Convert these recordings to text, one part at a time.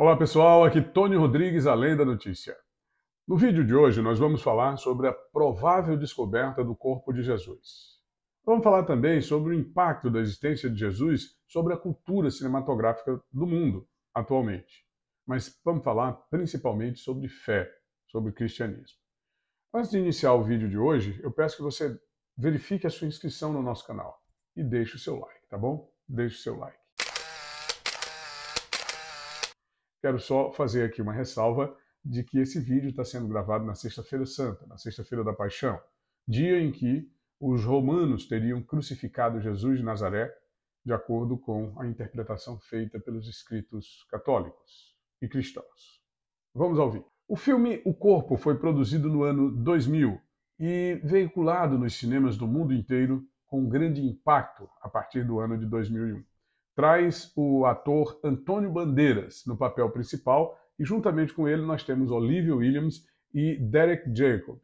Olá pessoal, aqui Tony Rodrigues, além da notícia. No vídeo de hoje nós vamos falar sobre a provável descoberta do corpo de Jesus. Vamos falar também sobre o impacto da existência de Jesus sobre a cultura cinematográfica do mundo atualmente. Mas vamos falar principalmente sobre fé, sobre cristianismo. Antes de iniciar o vídeo de hoje, eu peço que você verifique a sua inscrição no nosso canal e deixe o seu like, tá bom? Deixe o seu like. Quero só fazer aqui uma ressalva de que esse vídeo está sendo gravado na Sexta-feira Santa, na Sexta-feira da Paixão, dia em que os romanos teriam crucificado Jesus de Nazaré, de acordo com a interpretação feita pelos escritos católicos e cristãos. Vamos ao vídeo. O filme O Corpo foi produzido no ano 2000 e veiculado nos cinemas do mundo inteiro com grande impacto a partir do ano de 2001 traz o ator Antônio Bandeiras no papel principal e juntamente com ele nós temos Olivia Williams e Derek Jacob.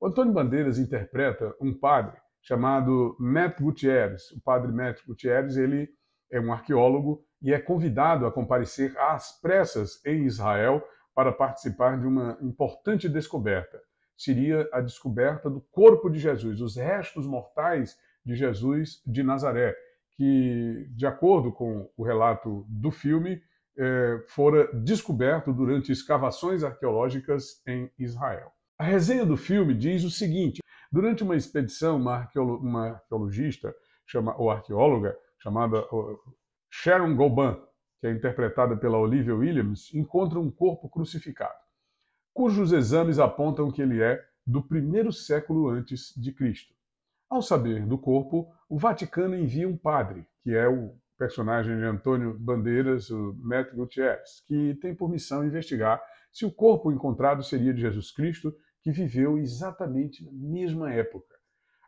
O Antônio Bandeiras interpreta um padre chamado Matt Gutierrez. O padre Matt Gutierrez ele é um arqueólogo e é convidado a comparecer às pressas em Israel para participar de uma importante descoberta. Seria a descoberta do corpo de Jesus, os restos mortais de Jesus de Nazaré que, de acordo com o relato do filme, é, fora descoberto durante escavações arqueológicas em Israel. A resenha do filme diz o seguinte: durante uma expedição, uma, arqueolo uma arqueologista chama, ou arqueóloga chamada Sharon Goban, que é interpretada pela Olivia Williams, encontra um corpo crucificado, cujos exames apontam que ele é do primeiro século antes de Cristo. Ao saber do corpo, o Vaticano envia um padre, que é o personagem de Antônio Bandeiras, o Matt Gutierrez, que tem por missão investigar se o corpo encontrado seria de Jesus Cristo, que viveu exatamente na mesma época.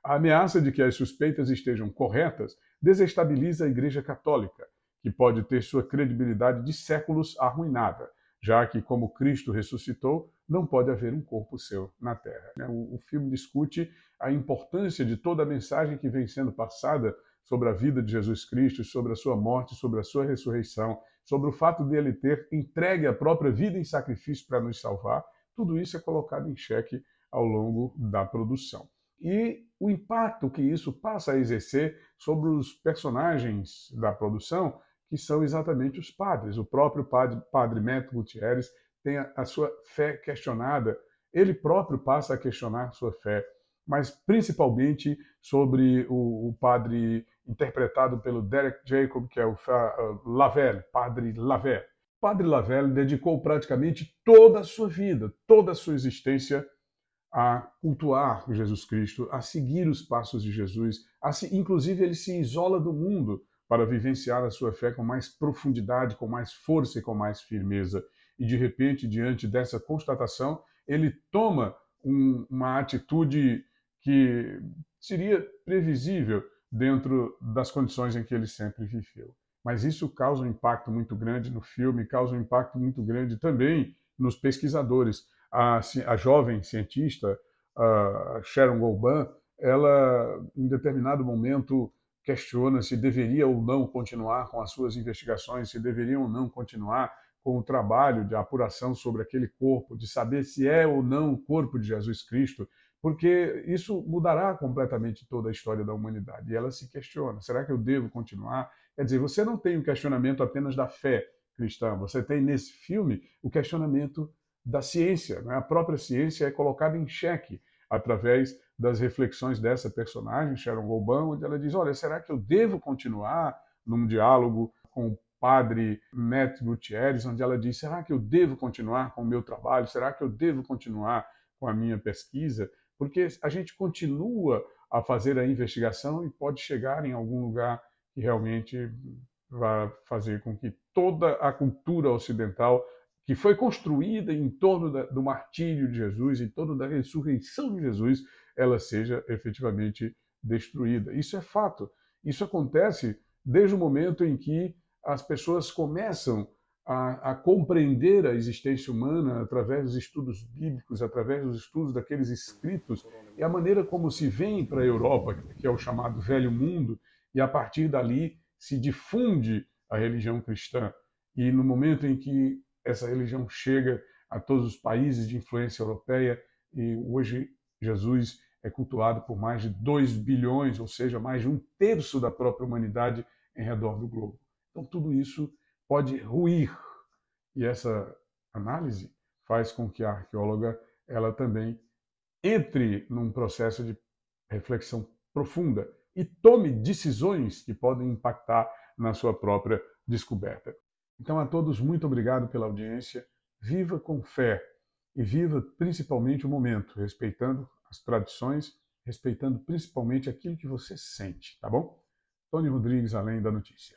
A ameaça de que as suspeitas estejam corretas desestabiliza a Igreja Católica, que pode ter sua credibilidade de séculos arruinada, já que, como Cristo ressuscitou, não pode haver um corpo seu na Terra. Né? O, filme discute a importância de toda a mensagem que vem sendo passada sobre a vida de Jesus Cristo, sobre a sua morte, sobre a sua ressurreição, sobre o fato dele ter entregue a própria vida em sacrifício para nos salvar. Tudo isso é colocado em xeque ao longo da produção. E o impacto que isso passa a exercer sobre os personagens da produção que são exatamente os padres. O próprio padre, padre Gutierrez tem a, sua fé questionada, ele próprio passa a questionar sua fé, mas principalmente sobre o, o padre interpretado pelo Derek Jacob, que é o Lavelle, padre Lavelle. Padre Lavelle dedicou praticamente toda a sua vida, toda a sua existência a cultuar Jesus Cristo, a seguir os passos de Jesus, se, inclusive ele se isola do mundo para vivenciar a sua fé com mais profundidade, com mais força e com mais firmeza e de repente, diante dessa constatação, ele toma um, uma atitude que seria previsível dentro das condições em que ele sempre viveu. Mas isso causa um impacto muito grande no filme, causa um impacto muito grande também nos pesquisadores. A, a jovem cientista, a Sharon Golban, ela, em determinado momento, questiona se deveria ou não continuar com as suas investigações, se deveria ou não continuar com o trabalho de apuração sobre aquele corpo, de saber se é ou não o corpo de Jesus Cristo, porque isso mudará completamente toda a história da humanidade. E ela se questiona: será que eu devo continuar? Quer dizer, você não tem o um questionamento apenas da fé cristã, você tem nesse filme o questionamento da ciência. Né? A própria ciência é colocada em xeque através das reflexões dessa personagem, Sharon Golban, onde ela diz: olha, será que eu devo continuar num diálogo com padre Matt Gutierrez, onde ela diz: será que eu devo continuar com o meu trabalho? Será que eu devo continuar com a minha pesquisa? Porque a gente continua a fazer a investigação e pode chegar em algum lugar que realmente vai fazer com que toda a cultura ocidental que foi construída em torno da, do martírio de Jesus, em torno da ressurreição de Jesus, ela seja efetivamente destruída. Isso é fato. Isso acontece desde o momento em que as pessoas começam a, a, compreender a existência humana através dos estudos bíblicos, através dos estudos daqueles escritos, e a maneira como se vem para a Europa, que é o chamado Velho Mundo, e a partir dali se difunde a religião cristã. E no momento em que essa religião chega a todos os países de influência europeia, e hoje Jesus é cultuado por mais de 2 bilhões, ou seja, mais de um terço da própria humanidade em redor do globo. Então, tudo isso pode ruir. E essa análise faz com que a arqueóloga ela também entre num processo de reflexão profunda e tome decisões que podem impactar na sua própria descoberta. Então, a todos, muito obrigado pela audiência. Viva com fé e viva principalmente o momento, respeitando as tradições, respeitando principalmente aquilo que você sente, tá bom? Tony Rodrigues, além da notícia.